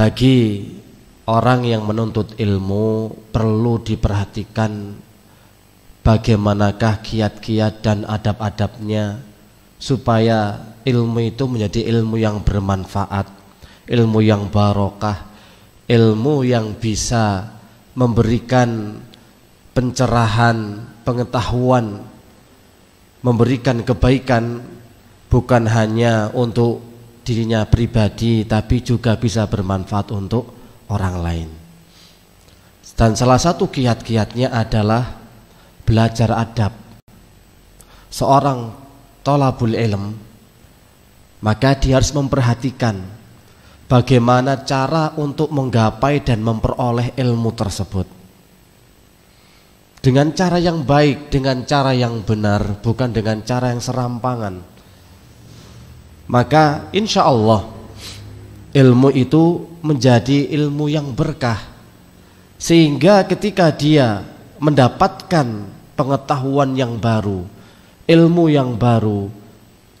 bagi orang yang menuntut ilmu perlu diperhatikan bagaimanakah kiat-kiat dan adab-adabnya supaya ilmu itu menjadi ilmu yang bermanfaat, ilmu yang barokah, ilmu yang bisa memberikan pencerahan, pengetahuan, memberikan kebaikan bukan hanya untuk dirinya pribadi tapi juga bisa bermanfaat untuk orang lain. Dan salah satu kiat-kiatnya adalah belajar adab. Seorang tolabul ilm maka dia harus memperhatikan bagaimana cara untuk menggapai dan memperoleh ilmu tersebut. Dengan cara yang baik, dengan cara yang benar, bukan dengan cara yang serampangan maka insya Allah ilmu itu menjadi ilmu yang berkah sehingga ketika dia mendapatkan pengetahuan yang baru ilmu yang baru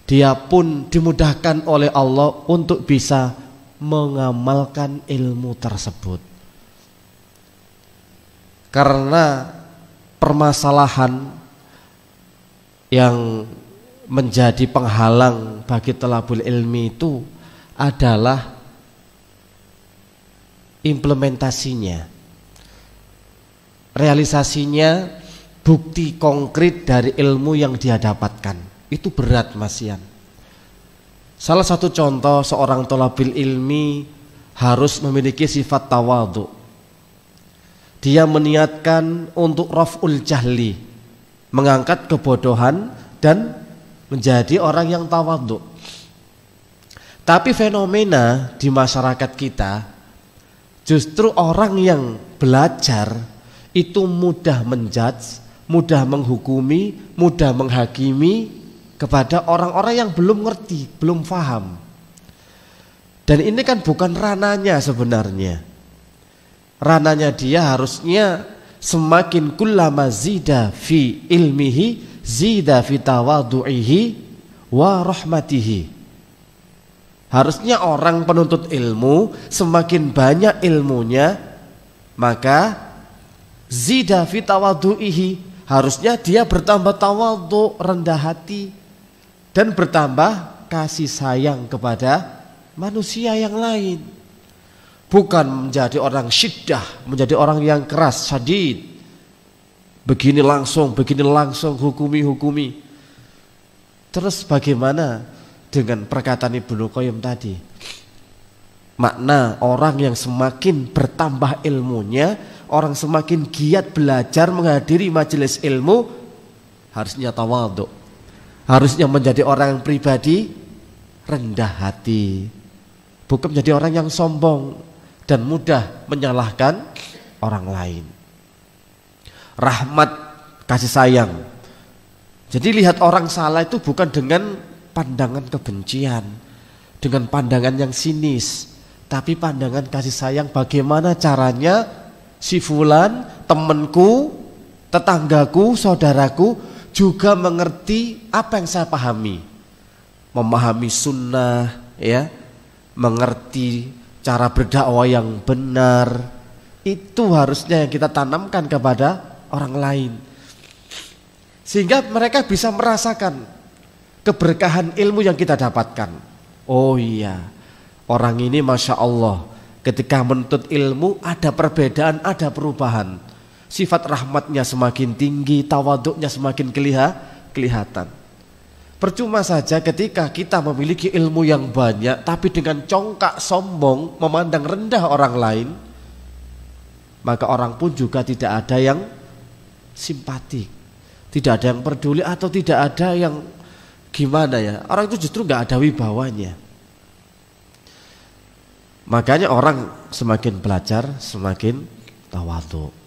dia pun dimudahkan oleh Allah untuk bisa mengamalkan ilmu tersebut karena permasalahan yang menjadi penghalang bagi telabul ilmi itu adalah implementasinya realisasinya bukti konkret dari ilmu yang dia dapatkan itu berat Ian salah satu contoh seorang tolabil ilmi harus memiliki sifat tawadu dia meniatkan untuk raf'ul jahli mengangkat kebodohan dan menjadi orang yang tawadhu. Tapi fenomena di masyarakat kita justru orang yang belajar itu mudah menjudge, mudah menghukumi, mudah menghakimi kepada orang-orang yang belum ngerti, belum paham. Dan ini kan bukan rananya sebenarnya. Rananya dia harusnya semakin kullama zida fi ilmihi zida fitawadu'ihi wa rahmatihi. Harusnya orang penuntut ilmu semakin banyak ilmunya maka zida fitawadu'ihi harusnya dia bertambah tawadu rendah hati dan bertambah kasih sayang kepada manusia yang lain bukan menjadi orang syiddah menjadi orang yang keras sadid Begini langsung, begini langsung, hukumi, hukumi. Terus bagaimana dengan perkataan Ibnu Qayyim tadi? Makna orang yang semakin bertambah ilmunya, orang semakin giat belajar menghadiri majelis ilmu, harusnya tawaduk. Harusnya menjadi orang yang pribadi rendah hati. Bukan menjadi orang yang sombong dan mudah menyalahkan orang lain rahmat, kasih sayang. Jadi lihat orang salah itu bukan dengan pandangan kebencian, dengan pandangan yang sinis, tapi pandangan kasih sayang bagaimana caranya si fulan, temanku, tetanggaku, saudaraku juga mengerti apa yang saya pahami. Memahami sunnah, ya, mengerti cara berdakwah yang benar, itu harusnya yang kita tanamkan kepada orang lain. Sehingga mereka bisa merasakan keberkahan ilmu yang kita dapatkan. Oh iya, orang ini masya Allah ketika menuntut ilmu ada perbedaan, ada perubahan. Sifat rahmatnya semakin tinggi, tawaduknya semakin kelihatan. Percuma saja ketika kita memiliki ilmu yang banyak tapi dengan congkak sombong memandang rendah orang lain maka orang pun juga tidak ada yang simpatik. Tidak ada yang peduli atau tidak ada yang gimana ya. Orang itu justru nggak ada wibawanya. Makanya orang semakin belajar semakin waktu